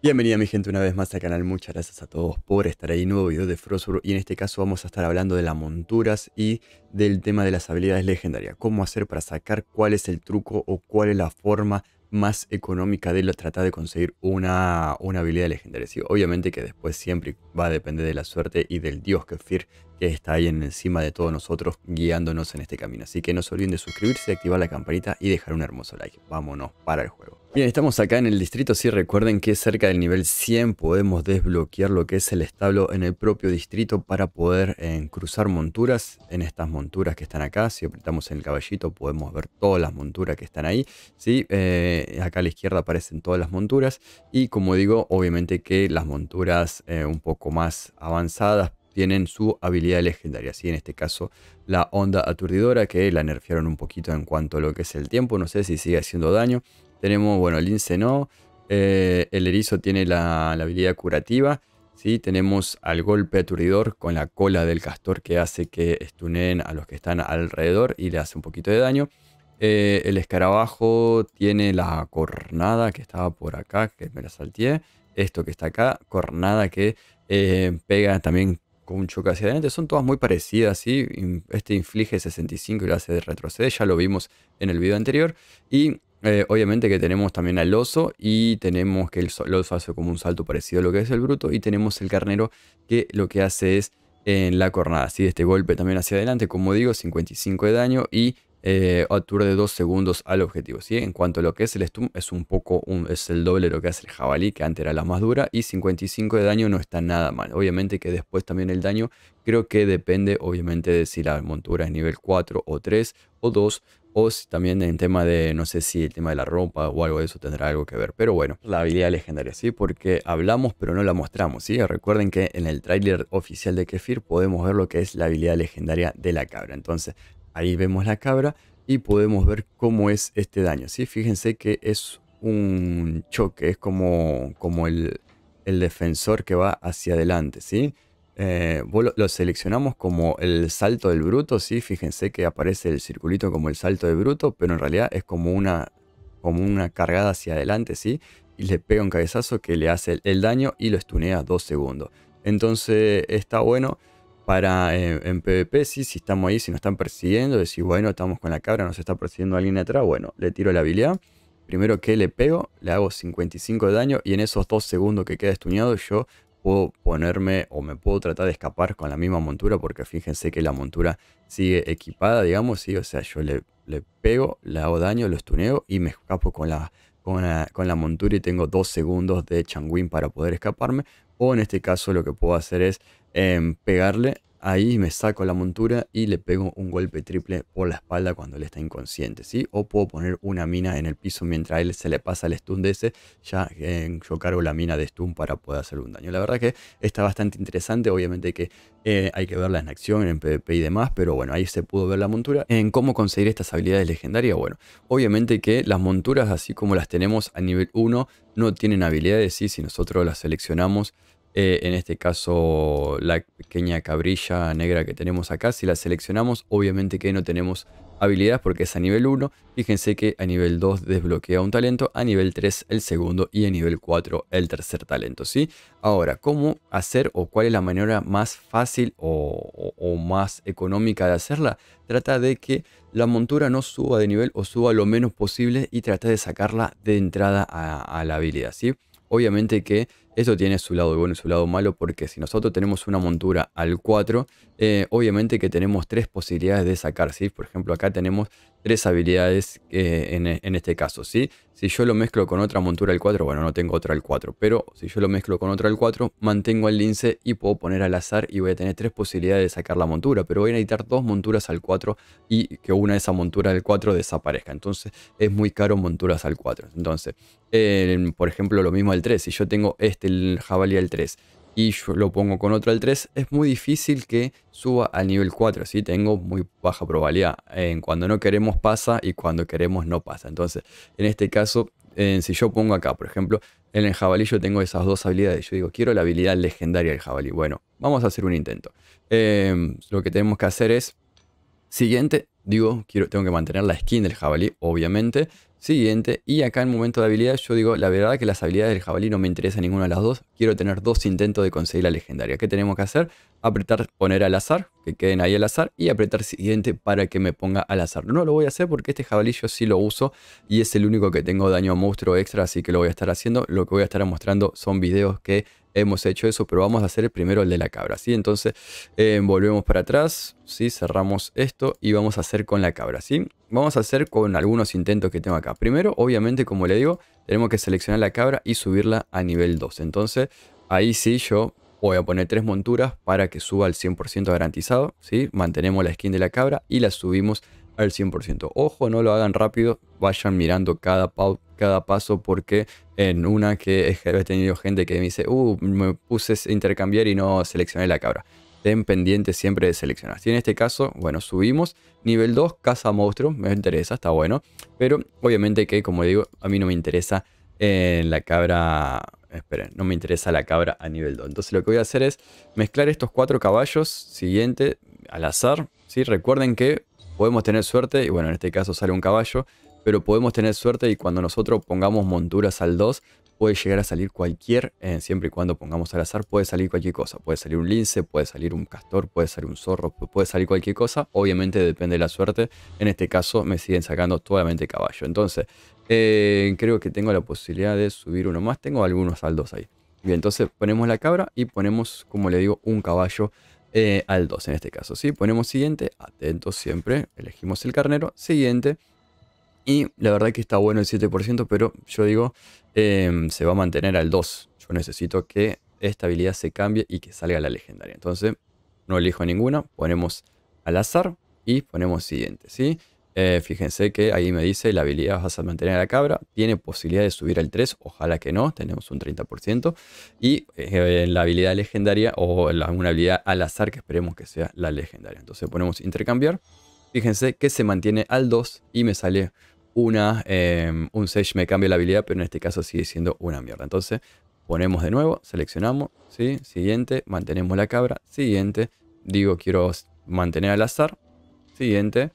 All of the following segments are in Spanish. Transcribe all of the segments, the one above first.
Bienvenida mi gente una vez más al canal, muchas gracias a todos por estar ahí, nuevo video de y en este caso vamos a estar hablando de las monturas y del tema de las habilidades legendarias, cómo hacer para sacar cuál es el truco o cuál es la forma más económica de tratar de conseguir una, una habilidad legendaria. obviamente que después siempre va a depender de la suerte y del dios Kefir que está ahí encima de todos nosotros guiándonos en este camino. Así que no se olviden de suscribirse, activar la campanita y dejar un hermoso like. Vámonos para el juego. Bien, estamos acá en el distrito, sí recuerden que cerca del nivel 100 podemos desbloquear lo que es el establo en el propio distrito para poder eh, cruzar monturas en estas monturas que están acá, si apretamos en el caballito podemos ver todas las monturas que están ahí, ¿sí? Eh, acá a la izquierda aparecen todas las monturas y como digo, obviamente que las monturas eh, un poco más avanzadas tienen su habilidad legendaria. Así en este caso, la onda aturdidora que la nerfearon un poquito en cuanto a lo que es el tiempo. No sé si sigue haciendo daño. Tenemos, bueno, el lince no. Eh, el erizo tiene la, habilidad curativa. ¿sí? Tenemos al golpe aturdidor con la cola del castor que hace que estuneen a los que están alrededor y le hace un poquito de daño. Eh, el escarabajo tiene la cornada que estaba por acá, que me la salteé. Esto que está acá, cornada que eh, pega también con un choque hacia adelante. Son todas muy parecidas, ¿sí? Este inflige 65 y lo hace de retroceder, ya lo vimos en el video anterior. Y eh, obviamente que tenemos también al oso y tenemos que el, oso hace como un salto parecido a lo que es el bruto y tenemos el carnero que lo que hace es en la cornada, así este golpe también hacia adelante, como digo, 55 de daño y altura eh, de 2 segundos al objetivo. ¿sí? En cuanto a lo que es el stun, es un poco, un, es el doble de lo que hace el jabalí, que antes era la más dura, y 55 de daño no está nada mal. Obviamente que después también el daño creo que depende, obviamente, de si la montura es nivel 4 o 3 o 2, o si también en tema de, no sé si el tema de la ropa o algo de eso tendrá algo que ver. Pero bueno, la habilidad legendaria, ¿sí? Porque hablamos pero no la mostramos, ¿sí? Recuerden que en el tráiler oficial de Kefir podemos ver lo que es la habilidad legendaria de la cabra. Entonces, ahí vemos la cabra y podemos ver cómo es este daño, ¿sí? Fíjense que es un choque, es como, como el, el defensor que va hacia adelante, ¿sí? Eh, lo, seleccionamos como el salto del bruto, ¿sí? Fíjense que aparece el circulito como el salto del bruto, pero en realidad es como una, como una cargada hacia adelante, ¿sí? Y le pega un cabezazo que le hace el, daño y lo estunea dos segundos. Entonces está bueno para eh, en PvP, sí, si estamos ahí, si nos están persiguiendo, decir, bueno, estamos con la cabra, nos está persiguiendo alguien atrás, bueno, le tiro la habilidad. Primero que le pego, le hago 55 de daño y en esos 2 segundos que queda estuneado yo puedo ponerme o me puedo tratar de escapar con la misma montura, porque fíjense que la montura sigue equipada, digamos, ¿sí? o sea, yo le, pego, le hago daño, lo estuneo y me escapo con la, con la, montura y tengo dos segundos de changuín para poder escaparme. O en este caso lo que puedo hacer es em, pegarle Ahí me saco la montura y le pego un golpe triple por la espalda cuando él está inconsciente, ¿sí? O puedo poner una mina en el piso mientras a él se le pasa el stun de ese, ya eh, yo cargo la mina de stun para poder hacer un daño. La verdad que está bastante interesante, obviamente que eh, hay que verla en acción, en PvP y demás, pero bueno, ahí se pudo ver la montura. En cómo conseguir estas habilidades legendarias, bueno, obviamente que las monturas, así como las tenemos a nivel 1, no tienen habilidades, ¿sí? Si nosotros las seleccionamos eh, en este caso, la pequeña cabrilla negra que tenemos acá, si la seleccionamos, obviamente que no tenemos habilidad porque es a nivel 1. Fíjense que a nivel 2 desbloquea un talento, a nivel 3 el segundo y a nivel 4 el tercer talento, ¿sí? Ahora, ¿cómo hacer o cuál es la manera más fácil o, más económica de hacerla? Trata de que la montura no suba de nivel o suba lo menos posible y trata de sacarla de entrada a, a la habilidad, ¿sí? Obviamente que eso tiene su lado bueno y su lado malo porque si nosotros tenemos una montura al 4, eh, obviamente que tenemos tres posibilidades de sacar, ¿sí? Por ejemplo, acá tenemos tres habilidades eh, en, este caso, ¿sí? Si yo lo mezclo con otra montura al 4, bueno, no tengo otra al 4, pero si yo lo mezclo con otra al 4, mantengo el lince y puedo poner al azar y voy a tener tres posibilidades de sacar la montura, pero voy a necesitar dos monturas al 4 y que una de esas monturas al 4 desaparezca. Entonces, es muy caro monturas al 4. Entonces, por ejemplo, lo mismo al 3. Si yo tengo este el jabalí al 3 y yo lo pongo con otro al 3, es muy difícil que suba al nivel 4, Si Tengo muy baja probabilidad. En cuando no queremos pasa y cuando queremos no pasa. Entonces, en este caso, si yo pongo acá, por ejemplo, en el jabalí yo tengo esas dos habilidades. Yo digo, quiero la habilidad legendaria del jabalí. Bueno, vamos a hacer un intento. Em, lo que tenemos que hacer es, siguiente, digo, quiero, tengo que mantener la skin del jabalí, obviamente. Siguiente, y acá en momento de habilidad yo digo, la verdad que las habilidades del jabalí no me interesa ninguna de las dos, quiero tener dos intentos de conseguir la legendaria. ¿Qué tenemos que hacer? Apretar poner al azar, que queden ahí al azar, y apretar siguiente para que me ponga al azar. No lo voy a hacer porque este jabalí yo sí lo uso y es el único que tengo daño monstruo extra, así que lo voy a estar haciendo. Lo que voy a estar mostrando son videos que hemos hecho eso, pero vamos a hacer el primero el de la cabra, ¿sí? Entonces eh, volvemos para atrás, ¿sí? Cerramos esto y vamos a hacer con la cabra, ¿sí? Vamos a hacer con algunos intentos que tengo acá. Primero, obviamente, como le digo, tenemos que seleccionar la cabra y subirla a nivel 2. Entonces, ahí sí yo voy a poner tres monturas para que suba al 100% garantizado, ¿sí? Mantenemos la skin de la cabra y la subimos al 100%. Ojo, no lo hagan rápido, vayan mirando cada, paso porque en una que he tenido gente que me dice, uh, me puse a intercambiar y no seleccioné la cabra. Ten pendiente siempre de seleccionar. Si en este caso, bueno, subimos. Nivel 2, caza monstruo, me interesa, está bueno. Pero obviamente que, como digo, a mí no me interesa eh, la cabra esperen, no me interesa la cabra a nivel 2. Entonces lo que voy a hacer es mezclar estos cuatro caballos, siguiente, al azar. ¿sí? Recuerden que podemos tener suerte, y bueno, en este caso sale un caballo, pero podemos tener suerte y cuando nosotros pongamos monturas al 2, puede llegar a salir cualquier, eh, siempre y cuando pongamos al azar, puede salir cualquier cosa. Puede salir un lince, puede salir un castor, puede salir un zorro, puede salir cualquier cosa. Obviamente depende de la suerte. En este caso me siguen sacando totalmente caballo. Entonces, eh, creo que tengo la posibilidad de subir uno más. Tengo algunos saldos ahí. Bien, entonces ponemos la cabra y ponemos, como le digo, un caballo eh, al 2 en este caso. ¿sí? Ponemos siguiente, atentos siempre, elegimos el carnero, siguiente. Y la verdad que está bueno el 7%, pero yo digo, em, se va a mantener al 2. Yo necesito que esta habilidad se cambie y que salga la legendaria. Entonces, no elijo ninguna, ponemos al azar y ponemos siguiente, ¿sí? Eh, fíjense que ahí me dice la habilidad vas a mantener a la cabra. Tiene posibilidad de subir al 3, ojalá que no, tenemos un 30%. Y eh, la habilidad legendaria o alguna habilidad al azar que esperemos que sea la legendaria. Entonces ponemos intercambiar. Fíjense que se mantiene al 2 y me sale una, em, un Sage me cambia la habilidad, pero en este caso sigue siendo una mierda. Entonces ponemos de nuevo, seleccionamos, ¿sí? siguiente, mantenemos la cabra, siguiente, digo quiero mantener al azar, siguiente,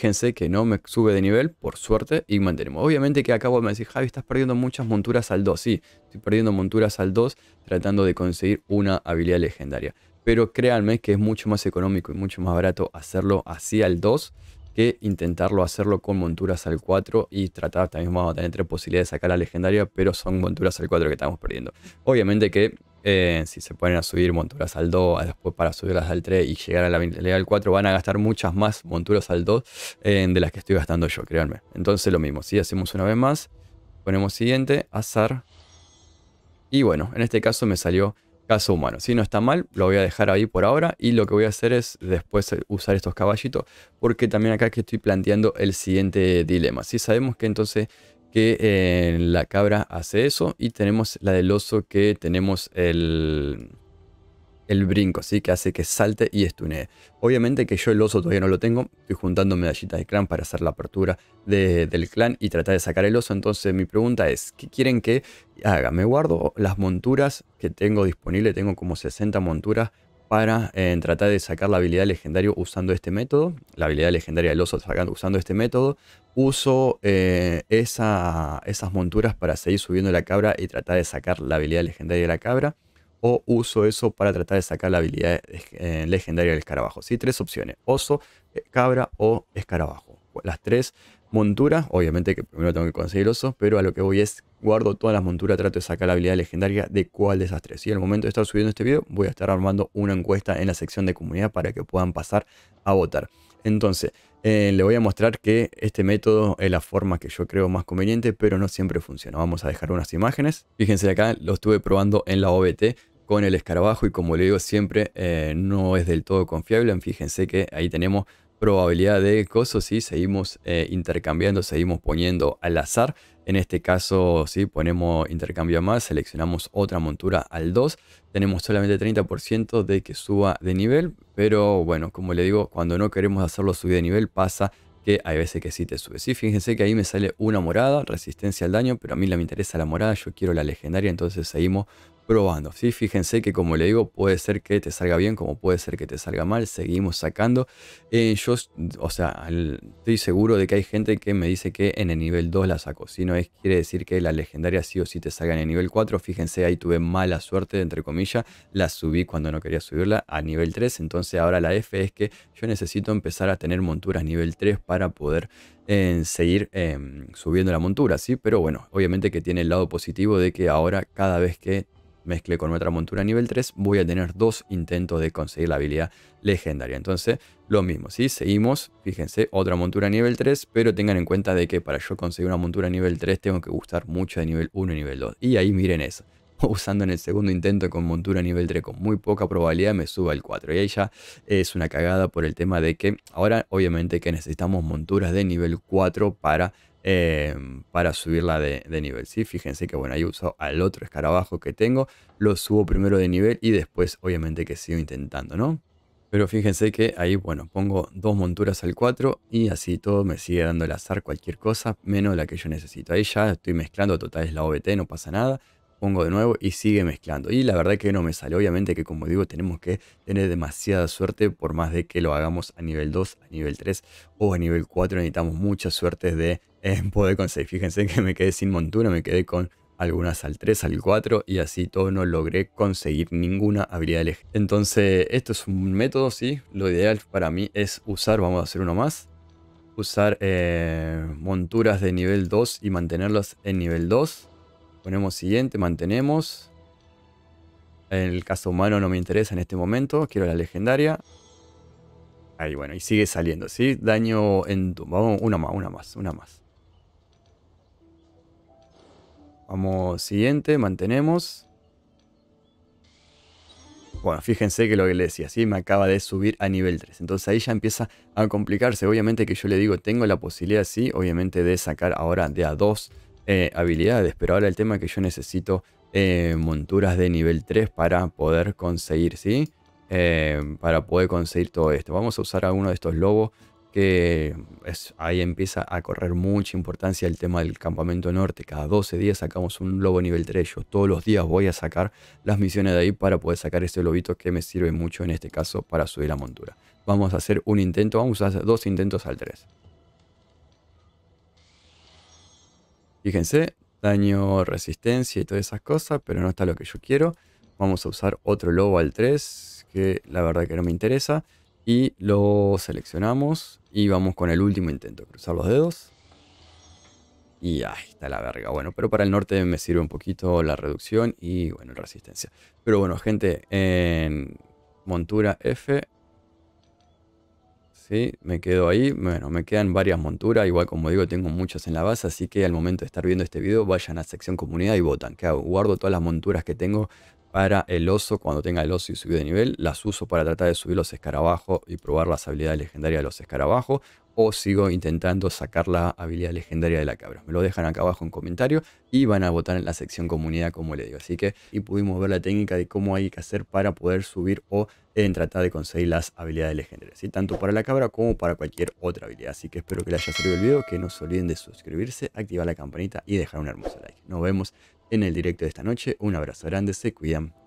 Fíjense que no me sube de nivel, por suerte, y mantenemos. Obviamente que acabo de me Javi, estás perdiendo muchas monturas al 2. Sí, estoy perdiendo monturas al 2 tratando de conseguir una habilidad legendaria. Pero créanme que es mucho más económico y mucho más barato hacerlo así al 2 que intentarlo hacerlo con monturas al 4 y tratar, también vamos a tener tres posibilidades de sacar la legendaria, pero son monturas al 4 que estamos perdiendo. Obviamente que eh, si se ponen a subir monturas al 2, después para subirlas al 3 y llegar a la legal al 4, van a gastar muchas más monturas al 2 eh, de las que estoy gastando yo, créanme. Entonces lo mismo, si hacemos una vez más, ponemos siguiente, azar. Y bueno, en este caso me salió caso humano. Si no está mal, lo voy a dejar ahí por ahora y lo que voy a hacer es después eh, usar estos caballitos porque también acá que estoy planteando el siguiente dilema. Si sabemos que entonces que eh, la cabra hace eso y tenemos la del oso que tenemos el, el brinco, ¿sí? que hace que salte y estunee. Obviamente que yo el oso todavía no lo tengo, estoy juntando medallitas de clan para hacer la apertura del clan y tratar de sacar el oso, entonces mi pregunta es, ¿qué quieren que haga? Me guardo las monturas que tengo disponible, tengo como 60 monturas para eh, tratar de sacar la habilidad legendaria usando este método, la habilidad legendaria del oso sacando, usando este método. Uso eh, esa, esas monturas para seguir subiendo la cabra y tratar de sacar la habilidad legendaria de la cabra. O uso eso para tratar de sacar la habilidad eh, legendaria del escarabajo. ¿sí? Tres opciones, oso, cabra o escarabajo. Las tres montura. Obviamente que primero tengo que conseguir osos, pero a lo que voy es guardo todas las monturas, trato de sacar la habilidad legendaria de cuál desastre esas tres. Y al momento de estar subiendo este video, voy a estar armando una encuesta en la sección de comunidad para que puedan pasar a votar. Entonces, eh, le voy a mostrar que este método es la forma que yo creo más conveniente, pero no siempre funciona. Vamos a dejar unas imágenes. Fíjense acá, lo estuve probando en la OBT con el escarabajo y como le digo siempre, eh, no es del todo confiable. Fíjense que ahí tenemos probabilidad de coso, ¿sí? Seguimos eh, intercambiando, seguimos poniendo al azar. En este caso, si ponemos intercambio más, seleccionamos otra montura al 2. Tenemos solamente 30% de que suba de nivel, pero bueno, como le digo, cuando no queremos hacerlo subir de nivel pasa que hay veces que sí te sube. Sí, fíjense que ahí me sale una morada, resistencia al daño, pero a mí la me interesa la morada, yo quiero la legendaria, entonces seguimos probando, ¿sí? Fíjense que como le digo, puede ser que te salga bien, como puede ser que te salga mal, seguimos sacando. Eh, yo, o sea, estoy seguro de que hay gente que me dice que en el nivel 2 la saco, si no es, quiere decir que la legendaria sí o sí te salga en el nivel 4, fíjense, ahí tuve mala suerte, entre comillas, la subí cuando no quería subirla a nivel 3, entonces ahora la F es que yo necesito empezar a tener monturas nivel 3 para poder eh, seguir em, subiendo la montura, ¿sí? Pero bueno, obviamente que tiene el lado positivo de que ahora cada vez que mezcle con otra montura nivel 3, voy a tener dos intentos de conseguir la habilidad legendaria. Entonces, lo mismo, si Seguimos, fíjense, otra montura nivel 3, pero tengan en cuenta de que para yo conseguir una montura nivel 3 tengo que gustar mucho de nivel 1 y nivel 2. Y ahí miren eso. Usando en el segundo intento con montura nivel 3 con muy poca probabilidad me suba el 4. Y ahí ya es una cagada por el tema de que ahora obviamente que necesitamos monturas de nivel 4 para Em, para subirla de, nivel. ¿sí? Fíjense que bueno, ahí uso al otro escarabajo que tengo, lo subo primero de nivel y después obviamente que sigo intentando, ¿no? Pero fíjense que ahí, bueno, pongo dos monturas al 4 y así todo me sigue dando el azar cualquier cosa, menos la que yo necesito. Ahí ya estoy mezclando, total es la OBT, no pasa nada. Pongo de nuevo y sigue mezclando. Y la verdad que no me sale. Obviamente que como digo, tenemos que tener demasiada suerte por más de que lo hagamos a nivel 2, a nivel 3 o a nivel 4. Necesitamos mucha suerte de eh, conseguir. Fíjense que me quedé sin montura, me quedé con algunas al 3, al 4 y así todo no logré conseguir ninguna habilidad Entonces esto es un método, sí, lo ideal para mí es usar, vamos a hacer uno más, usar eh, monturas de nivel 2 y mantenerlas en nivel 2. Ponemos siguiente, mantenemos. En El caso humano no me interesa en este momento, quiero la legendaria. Ahí bueno, y sigue saliendo, ¿sí? Daño en... Vamos, una más, una más, una más. Vamos, siguiente, mantenemos. Bueno, fíjense que lo que le decía, ¿sí? me acaba de subir a nivel 3. Entonces ahí ya empieza a complicarse. Obviamente que yo le digo, tengo la posibilidad, sí, obviamente de sacar ahora de a dos eh, habilidades. Pero ahora el tema es que yo necesito eh, monturas de nivel 3 para poder conseguir, ¿sí? Eh, para poder conseguir todo esto. Vamos a usar a uno de estos lobos que ahí empieza a correr mucha importancia el tema del campamento norte. Cada 12 días sacamos un lobo nivel 3. Yo todos los días voy a sacar las misiones de ahí para poder sacar ese lobito que me sirve mucho en este caso para subir la montura. Vamos a hacer un intento, vamos a hacer dos intentos al 3. Fíjense, daño, resistencia y todas esas cosas, pero no está lo que yo quiero. Vamos a usar otro lobo al 3, que la verdad que no me interesa. Y lo seleccionamos y vamos con el último intento, cruzar los dedos. Y ahí está la verga. Bueno, pero para el norte me sirve un poquito la reducción y bueno, resistencia. Pero bueno, gente, en montura F. Sí, me quedo ahí. Bueno, me quedan varias monturas. Igual como digo, tengo muchas en la base. Así que al momento de estar viendo este video, vayan a sección comunidad y votan. Que guardo todas las monturas que tengo para el oso cuando tenga el oso y subido de nivel. Las uso para tratar de subir los escarabajos y probar las habilidades legendarias de los escarabajos. O sigo intentando sacar la habilidad legendaria de la cabra. Me lo dejan acá abajo en comentario y van a votar en la sección comunidad como le digo. Así que y pudimos ver la técnica de cómo hay que hacer para poder subir o en eh, tratar de conseguir las habilidades legendarias. Tanto para la cabra como para cualquier otra habilidad. Así que espero que les haya servido el video. Que no se olviden de suscribirse, activar la campanita y dejar un hermoso like. Nos vemos en el directo de esta noche. Un abrazo grande, se cuidan.